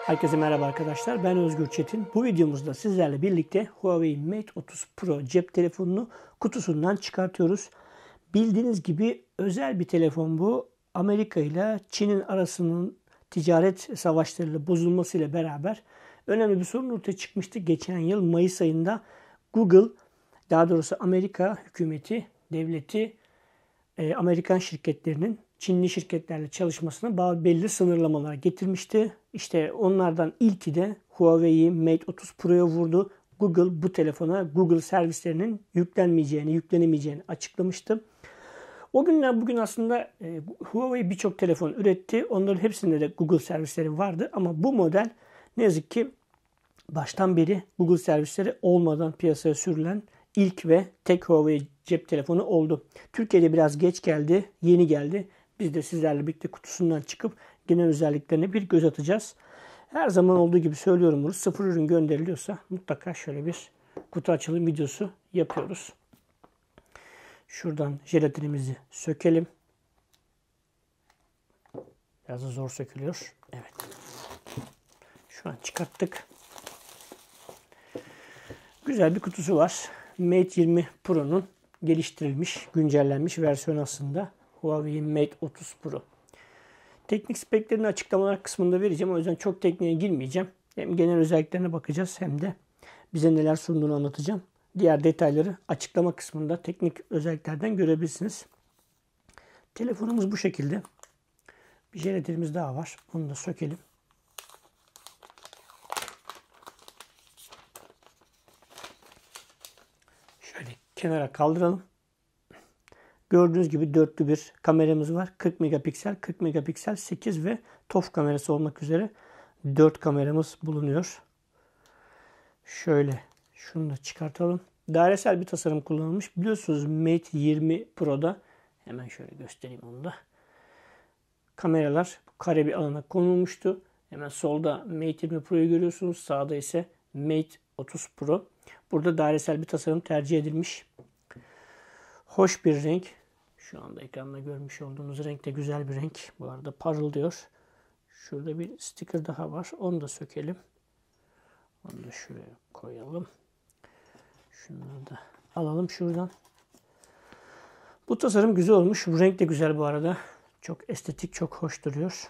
Herkese merhaba arkadaşlar. Ben Özgür Çetin. Bu videomuzda sizlerle birlikte Huawei Mate 30 Pro cep telefonunu kutusundan çıkartıyoruz. Bildiğiniz gibi özel bir telefon bu. Amerika ile Çin'in arasının ticaret savaşlarıyla bozulmasıyla beraber önemli bir sorun ortaya çıkmıştı. Geçen yıl Mayıs ayında Google, daha doğrusu Amerika hükümeti, devleti, e, Amerikan şirketlerinin Çinli şirketlerle çalışmasına bazı belli sınırlamalar getirmişti. İşte onlardan ilki de Huawei'yi Mate 30 Pro'ya vurdu. Google bu telefona Google servislerinin yüklenmeyeceğini, yüklenemeyeceğini açıklamıştı. O günler bugün aslında e, Huawei birçok telefon üretti. Onların hepsinde de Google servisleri vardı ama bu model ne yazık ki baştan beri Google servisleri olmadan piyasaya sürülen ilk ve tek Huawei cep telefonu oldu. Türkiye'de biraz geç geldi, yeni geldi. Biz de sizlerle birlikte kutusundan çıkıp genel özelliklerine bir göz atacağız. Her zaman olduğu gibi söylüyorum bunu. Sıfır ürün gönderiliyorsa mutlaka şöyle bir kutu açılım videosu yapıyoruz. Şuradan jelatinimizi sökelim. Biraz da zor sökülüyor. Evet. Şu an çıkarttık. Güzel bir kutusu var. Mate 20 Pro'nun geliştirilmiş, güncellenmiş versiyon aslında. Huawei Mate 30 Pro. Teknik speklerini açıklamalar kısmında vereceğim. O yüzden çok tekniğe girmeyeceğim. Hem genel özelliklerine bakacağız hem de bize neler sunduğunu anlatacağım. Diğer detayları açıklama kısmında teknik özelliklerden görebilirsiniz. Telefonumuz bu şekilde. Bir jelatimiz daha var. Onu da sökelim. Şöyle kenara kaldıralım. Gördüğünüz gibi dörtlü bir kameramız var. 40 megapiksel, 40 megapiksel, 8 ve TOF kamerası olmak üzere 4 kameramız bulunuyor. Şöyle şunu da çıkartalım. Dairesel bir tasarım kullanılmış. Biliyorsunuz Mate 20 Pro'da hemen şöyle göstereyim onu da. Kameralar kare bir alana konulmuştu. Hemen solda Mate 20 Pro'yu görüyorsunuz. Sağda ise Mate 30 Pro. Burada dairesel bir tasarım tercih edilmiş. Hoş bir renk. Şu anda ekranda görmüş olduğunuz renk de güzel bir renk. Bu arada parıldıyor. Şurada bir sticker daha var. Onu da sökelim. Onu da şuraya koyalım. Şunları da alalım şuradan. Bu tasarım güzel olmuş. Bu renk de güzel bu arada. Çok estetik, çok hoş duruyor.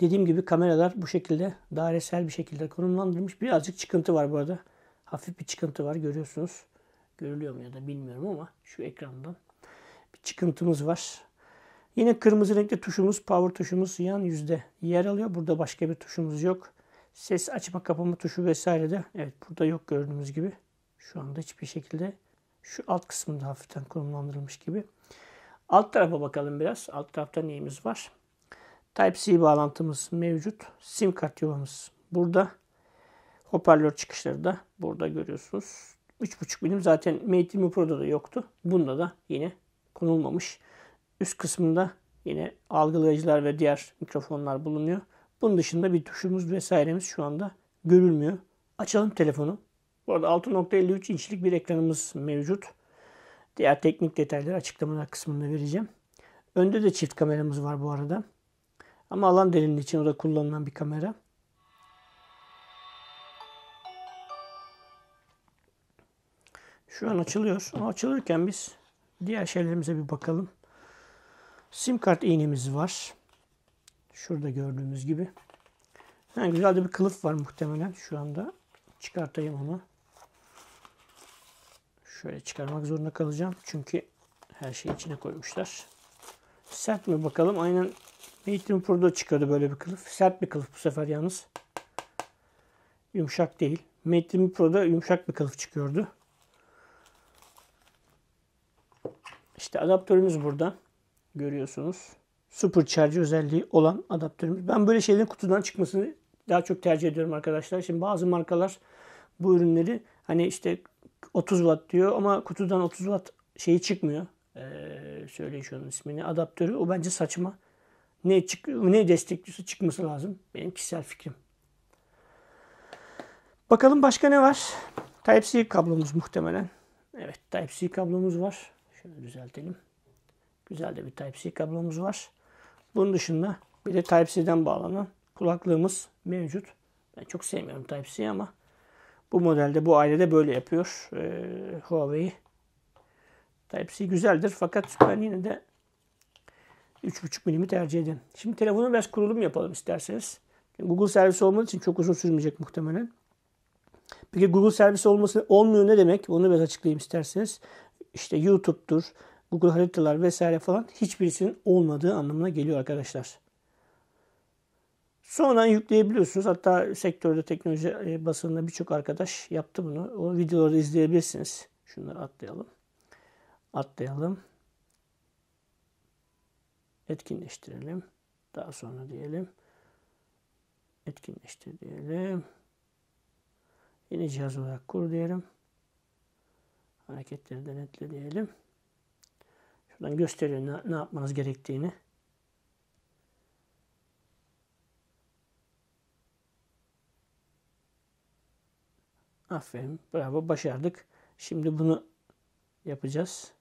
Dediğim gibi kameralar bu şekilde dairesel bir şekilde konumlandırılmış. Birazcık çıkıntı var bu arada. Hafif bir çıkıntı var görüyorsunuz. Görülüyor mu ya da bilmiyorum ama şu ekrandan bir çıkıntımız var. Yine kırmızı renkli tuşumuz, power tuşumuz yan yüzde yer alıyor. Burada başka bir tuşumuz yok. Ses açma kapama tuşu vesaire de evet burada yok gördüğünüz gibi. Şu anda hiçbir şekilde şu alt kısmında hafiften konumlandırılmış gibi. Alt tarafa bakalım biraz. Alt tarafta neyimiz var? Type-C bağlantımız mevcut. SIM kart yuvamız burada. Hoparlör çıkışları da burada görüyorsunuz. 3.5 milim zaten Mate 20 Pro'da da yoktu. Bunda da yine konulmamış. Üst kısmında yine algılayıcılar ve diğer mikrofonlar bulunuyor. Bunun dışında bir tuşumuz vesairemiz şu anda görülmüyor. Açalım telefonu. Bu arada 6.53 inçlik bir ekranımız mevcut. Diğer teknik detayları açıklamalar kısmında vereceğim. Önde de çift kameramız var bu arada. Ama alan derinliği için o da kullanılan bir kamera. Şu an açılıyor. Ama açılırken biz Diğer şeylerimize bir bakalım. Sim kart iğnemiz var. Şurada gördüğümüz gibi. Ha, güzel de bir kılıf var muhtemelen şu anda. Çıkartayım onu. Şöyle çıkarmak zorunda kalacağım. Çünkü her şeyi içine koymuşlar. Sert mi bakalım. Aynen Matrix Pro'da çıkıyordu böyle bir kılıf. Sert bir kılıf bu sefer yalnız. Yumuşak değil. Matrix Pro'da yumuşak bir kılıf çıkıyordu. İşte adaptörümüz burada. Görüyorsunuz. Supercharge özelliği olan adaptörümüz. Ben böyle şeylerin kutudan çıkmasını daha çok tercih ediyorum arkadaşlar. Şimdi bazı markalar bu ürünleri hani işte 30 watt diyor ama kutudan 30 watt şeyi çıkmıyor. Ee, söyleyin şunun ismini. Adaptörü. O bence saçma. Ne, çık, ne destekçisi çıkması lazım. Benim kişisel fikrim. Bakalım başka ne var? Type-C kablomuz muhtemelen. Evet Type-C kablomuz var. Şunu düzeltelim. Güzel de bir Type-C kablomuz var. Bunun dışında bir de Type-C'den bağlanan kulaklığımız mevcut. Ben çok sevmiyorum Type-C ama bu modelde, bu ailede böyle yapıyor ee, Huawei. Type-C güzeldir fakat ben yine de 3.5 milimi tercih edin. Şimdi telefonu biraz kurulum yapalım isterseniz. Google servisi olmadığı için çok uzun sürmeyecek muhtemelen. Peki Google servisi olması olmuyor ne demek? Onu biraz açıklayayım isterseniz işte YouTube'dur, Google haritalar vesaire falan hiçbirisinin olmadığı anlamına geliyor arkadaşlar. Sonra yükleyebiliyorsunuz. Hatta sektörde teknoloji e, basınında birçok arkadaş yaptı bunu. O videoları izleyebilirsiniz. Şunları atlayalım. Atlayalım. Etkinleştirelim. Daha sonra diyelim. Etkinleştir diyelim. Yeni cihaz olarak kur diyelim hareketleri denetle diyelim. Şuradan gösteriyor ne, ne yapmanız gerektiğini. Aferin. Bravo. Başardık. Şimdi bunu yapacağız.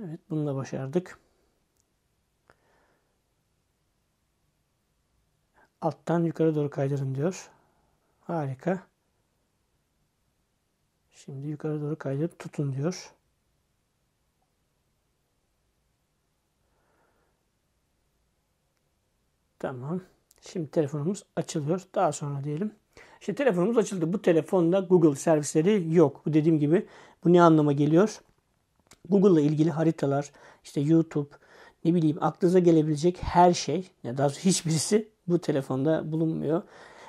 Evet. Bunu da başardık. Alttan yukarı doğru kaydırın diyor. Harika. Şimdi yukarı doğru kaydırıp tutun diyor. Tamam. Şimdi telefonumuz açılıyor. Daha sonra diyelim. İşte telefonumuz açıldı. Bu telefonda Google servisleri yok. Bu dediğim gibi bu ne anlama geliyor? Google ile ilgili haritalar, işte YouTube, ne bileyim aklınıza gelebilecek her şey, ya daha doğrusu hiçbirisi bu telefonda bulunmuyor.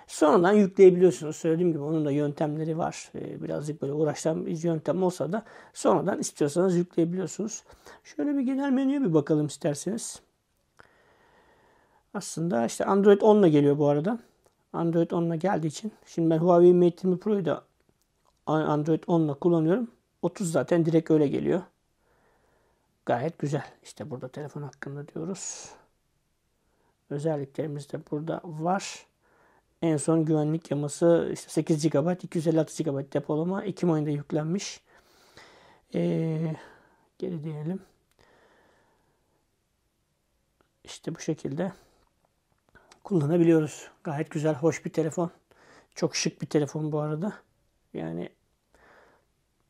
Sonradan yükleyebiliyorsunuz. Söylediğim gibi onun da yöntemleri var. Ee, birazcık böyle uğraştan bir yöntem olsa da sonradan istiyorsanız yükleyebiliyorsunuz. Şöyle bir genel menüye bir bakalım isterseniz. Aslında işte Android 10 ile geliyor bu arada. Android 10 ile geldiği için. Şimdi ben Huawei Mate 20 Pro'yu da Android 10 ile kullanıyorum. 30 zaten direkt öyle geliyor. Gayet güzel. İşte burada telefon hakkında diyoruz. Özelliklerimiz de burada var. En son güvenlik yaması işte 8 GB, 256 GB depolama Ekim ayında yüklenmiş. Ee, geri diyelim. İşte bu şekilde kullanabiliyoruz. Gayet güzel, hoş bir telefon. Çok şık bir telefon bu arada. Yani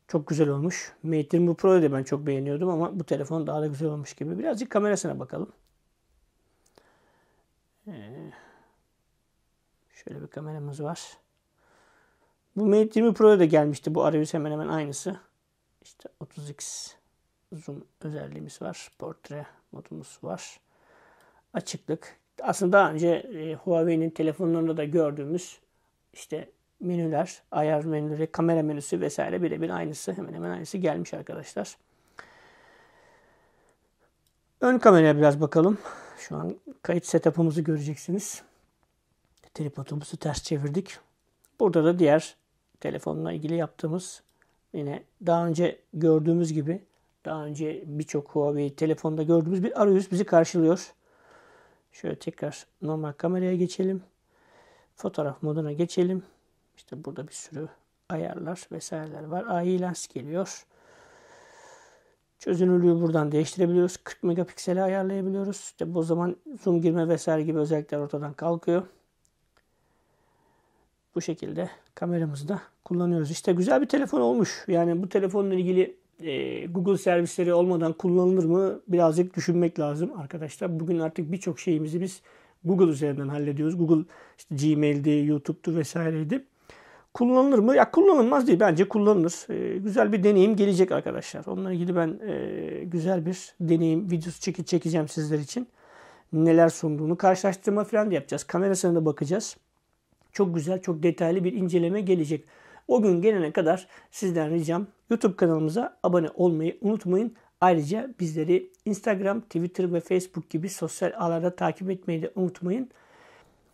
çok güzel olmuş. Mate 20 Pro'yu da ben çok beğeniyordum ama bu telefon daha da güzel olmuş gibi. Birazcık kamerasına bakalım. Ee, Şöyle bir kameramız var. Bu Mate 20 Pro'ya da gelmişti. Bu arayüz hemen hemen aynısı. İşte 30x zoom özelliğimiz var. Portre modumuz var. Açıklık. Aslında daha önce e, Huawei'nin telefonlarında da gördüğümüz işte menüler, ayar menüleri, kamera menüsü vesaire birebir aynısı. Hemen hemen aynısı gelmiş arkadaşlar. Ön kameraya biraz bakalım. Şu an kayıt setup'ımızı göreceksiniz tripodumuzu ters çevirdik. Burada da diğer telefonla ilgili yaptığımız yine daha önce gördüğümüz gibi daha önce birçok Huawei telefonda gördüğümüz bir arayüz bizi karşılıyor. Şöyle tekrar normal kameraya geçelim. Fotoğraf moduna geçelim. İşte burada bir sürü ayarlar vesaireler var. AI lens geliyor. Çözünürlüğü buradan değiştirebiliyoruz. 40 megapikseli ayarlayabiliyoruz. İşte bu zaman zoom girme vesaire gibi özellikler ortadan kalkıyor bu şekilde kameramızı da kullanıyoruz. İşte güzel bir telefon olmuş. Yani bu telefonla ilgili e, Google servisleri olmadan kullanılır mı birazcık düşünmek lazım arkadaşlar. Bugün artık birçok şeyimizi biz Google üzerinden hallediyoruz. Google işte Gmail'di, YouTube'du vesaireydi. Kullanılır mı? Ya kullanılmaz değil. Bence kullanılır. E, güzel bir deneyim gelecek arkadaşlar. Onunla ilgili ben e, güzel bir deneyim videosu çekip çekeceğim sizler için. Neler sunduğunu karşılaştırma falan da yapacağız. Kamerasına da bakacağız çok güzel, çok detaylı bir inceleme gelecek. O gün gelene kadar sizden ricam YouTube kanalımıza abone olmayı unutmayın. Ayrıca bizleri Instagram, Twitter ve Facebook gibi sosyal ağlarda takip etmeyi de unutmayın.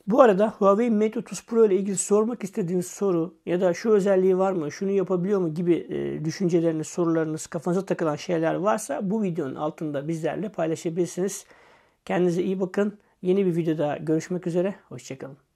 Bu arada Huawei Mate 30 Pro ile ilgili sormak istediğiniz soru ya da şu özelliği var mı, şunu yapabiliyor mu gibi e, düşünceleriniz, sorularınız, kafanıza takılan şeyler varsa bu videonun altında bizlerle paylaşabilirsiniz. Kendinize iyi bakın. Yeni bir videoda görüşmek üzere. Hoşçakalın.